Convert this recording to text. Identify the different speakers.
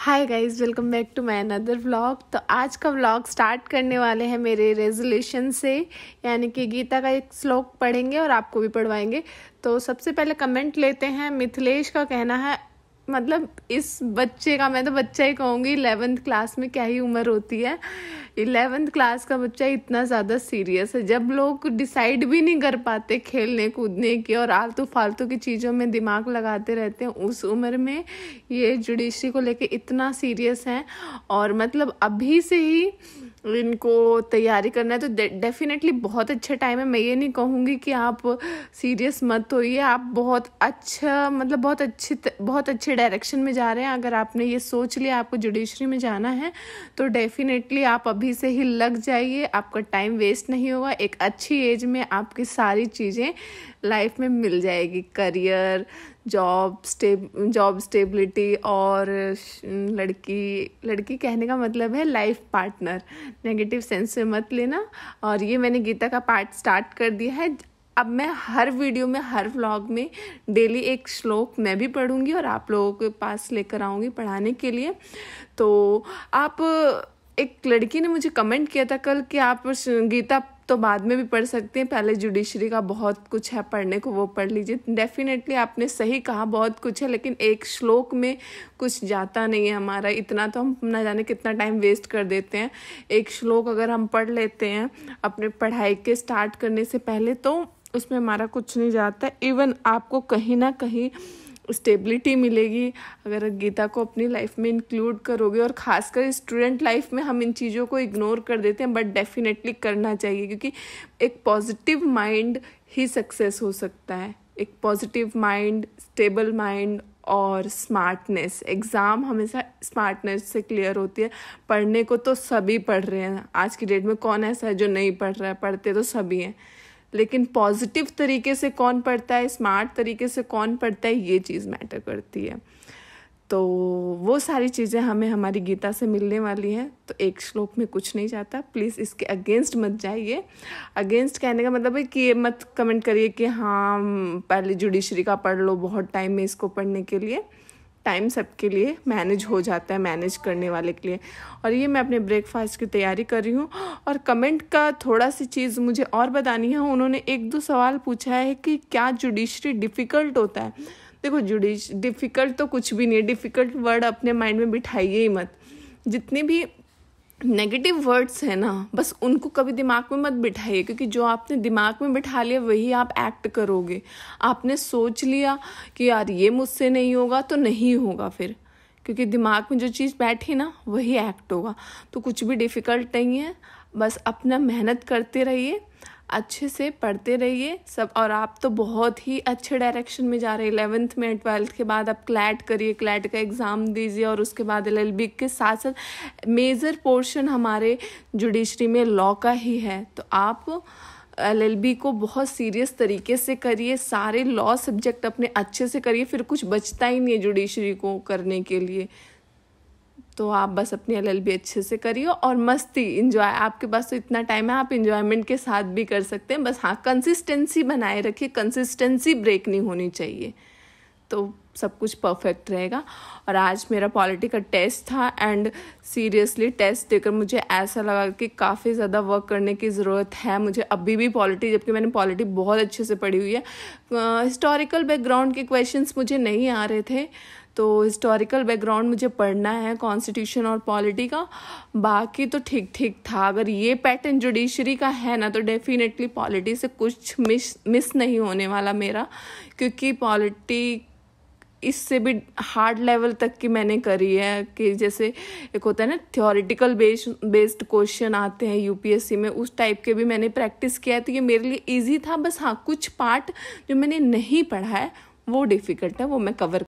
Speaker 1: hi guys welcome back to my another vlog तो आज का व्लॉग स्टार्ट करने वाले हैं मेरे रेजोल्यूशन से यानी कि गीता का एक श्लोक पढ़ेंगे और आपको भी पढ़वाएंगे तो सबसे पहले कमेंट लेते हैं मिथिलेश का कहना है मतलब इस बच्चे का मैं तो बच्चा ही कहूँगी इलेवेंथ क्लास में क्या ही उम्र होती है इलेवेंथ क्लास का बच्चा इतना ज़्यादा सीरियस है जब लोग डिसाइड भी नहीं कर पाते खेलने कूदने की और आलतू फालतू की चीज़ों में दिमाग लगाते रहते हैं उस उम्र में ये जुडिशरी को लेके इतना सीरियस है और मतलब अभी से ही इनको तैयारी करना है तो डेफिनेटली बहुत अच्छा टाइम है मैं ये नहीं कहूँगी कि आप सीरियस मत होइए आप बहुत अच्छा मतलब बहुत अच्छे बहुत अच्छे डायरेक्शन में जा रहे हैं अगर आपने ये सोच लिया आपको जुडिशरी में जाना है तो डेफिनेटली आप अभी से ही लग जाइए आपका टाइम वेस्ट नहीं होगा एक अच्छी एज में आपकी सारी चीज़ें लाइफ में मिल जाएगी करियर जॉब स्टेब जॉब स्टेबिलिटी और लड़की लड़की कहने का मतलब है लाइफ पार्टनर नेगेटिव सेंस में मत लेना और ये मैंने गीता का पार्ट स्टार्ट कर दिया है अब मैं हर वीडियो में हर व्लॉग में डेली एक श्लोक मैं भी पढ़ूंगी और आप लोगों के पास लेकर आऊँगी पढ़ाने के लिए तो आप एक लड़की ने मुझे कमेंट किया था कल कि आप गीता तो बाद में भी पढ़ सकते हैं पहले जुडिशरी का बहुत कुछ है पढ़ने को वो पढ़ लीजिए डेफिनेटली आपने सही कहा बहुत कुछ है लेकिन एक श्लोक में कुछ जाता नहीं है हमारा इतना तो हम ना जाने कितना टाइम वेस्ट कर देते हैं एक श्लोक अगर हम पढ़ लेते हैं अपने पढ़ाई के स्टार्ट करने से पहले तो उसमें हमारा कुछ नहीं जाता इवन आपको कहीं ना कहीं स्टेबिलिटी मिलेगी अगर गीता को अपनी लाइफ में इंक्लूड करोगे और ख़ासकर स्टूडेंट लाइफ में हम इन चीज़ों को इग्नोर कर देते हैं बट डेफिनेटली करना चाहिए क्योंकि एक पॉजिटिव माइंड ही सक्सेस हो सकता है एक पॉजिटिव माइंड स्टेबल माइंड और स्मार्टनेस एग्ज़ाम हमेशा स्मार्टनेस से क्लियर होती है पढ़ने को तो सभी पढ़ रहे हैं आज की डेट में कौन ऐसा है जो नहीं पढ़ रहा है पढ़ते तो सभी हैं लेकिन पॉजिटिव तरीके से कौन पढ़ता है स्मार्ट तरीके से कौन पढ़ता है ये चीज़ मैटर करती है तो वो सारी चीज़ें हमें हमारी गीता से मिलने वाली हैं तो एक श्लोक में कुछ नहीं जाता प्लीज़ इसके अगेंस्ट मत जाइए अगेंस्ट कहने का मतलब है कि ये मत कमेंट करिए कि हाँ पहले जुडिशरी का पढ़ लो बहुत टाइम है इसको पढ़ने के लिए टाइम सबके लिए मैनेज हो जाता है मैनेज करने वाले के लिए और ये मैं अपने ब्रेकफास्ट की तैयारी कर रही हूँ और कमेंट का थोड़ा सी चीज़ मुझे और बतानी है उन्होंने एक दो सवाल पूछा है कि क्या जुडिशरी डिफ़िकल्ट होता है देखो जुडिश डिफ़िकल्ट तो कुछ भी नहीं है डिफ़िकल्ट वर्ड अपने माइंड में बिठाइए ही मत जितनी भी नेगेटिव वर्ड्स हैं ना बस उनको कभी दिमाग में मत बिठाइए क्योंकि जो आपने दिमाग में बिठा लिया वही आप एक्ट करोगे आपने सोच लिया कि यार ये मुझसे नहीं होगा तो नहीं होगा फिर क्योंकि दिमाग में जो चीज़ बैठी ना वही एक्ट होगा तो कुछ भी डिफ़िकल्ट नहीं है बस अपना मेहनत करते रहिए अच्छे से पढ़ते रहिए सब और आप तो बहुत ही अच्छे डायरेक्शन में जा रहे हैं इलेवंथ में ट्वेल्थ के बाद आप क्लैट करिए क्लैट का एग्ज़ाम दीजिए और उसके बाद एल के साथ साथ मेजर पोर्शन हमारे जुडिशरी में लॉ का ही है तो आप बी को बहुत सीरियस तरीके से करिए सारे लॉ सब्जेक्ट अपने अच्छे से करिए फिर कुछ बचता ही नहीं है जुडिशरी को करने के लिए तो आप बस अपनी एल अच्छे से करिए और मस्ती इंजॉय आपके पास तो इतना टाइम है आप इंजॉयमेंट के साथ भी कर सकते हैं बस हाँ कंसिस्टेंसी बनाए रखिए कंसिस्टेंसी ब्रेक नहीं होनी चाहिए तो सब कुछ परफेक्ट रहेगा और आज मेरा पॉलिटी का टेस्ट था एंड सीरियसली टेस्ट देकर मुझे ऐसा लगा कि काफ़ी ज़्यादा वर्क करने की ज़रूरत है मुझे अभी भी पॉलिटी जबकि मैंने पॉलिटी बहुत अच्छे से पढ़ी हुई है हिस्टोरिकल बैकग्राउंड के क्वेश्चंस मुझे नहीं आ रहे थे तो हिस्टोरिकल बैकग्राउंड मुझे पढ़ना है कॉन्स्टिट्यूशन और पॉलिटी का बाकी तो ठीक ठीक था अगर ये पैटर्न जुडिशरी का है ना तो डेफिनेटली पॉलिटी से कुछ मिस मिस नहीं होने वाला मेरा क्योंकि पॉलिटी इससे भी हार्ड लेवल तक की मैंने करी है कि जैसे एक होता है ना थियोरिटिकल बेस बेस्ड क्वेश्चन आते हैं यूपीएससी में उस टाइप के भी मैंने प्रैक्टिस किया है तो ये मेरे लिए इजी था बस हाँ कुछ पार्ट जो मैंने नहीं पढ़ा है वो डिफ़िकल्ट है वो मैं कवर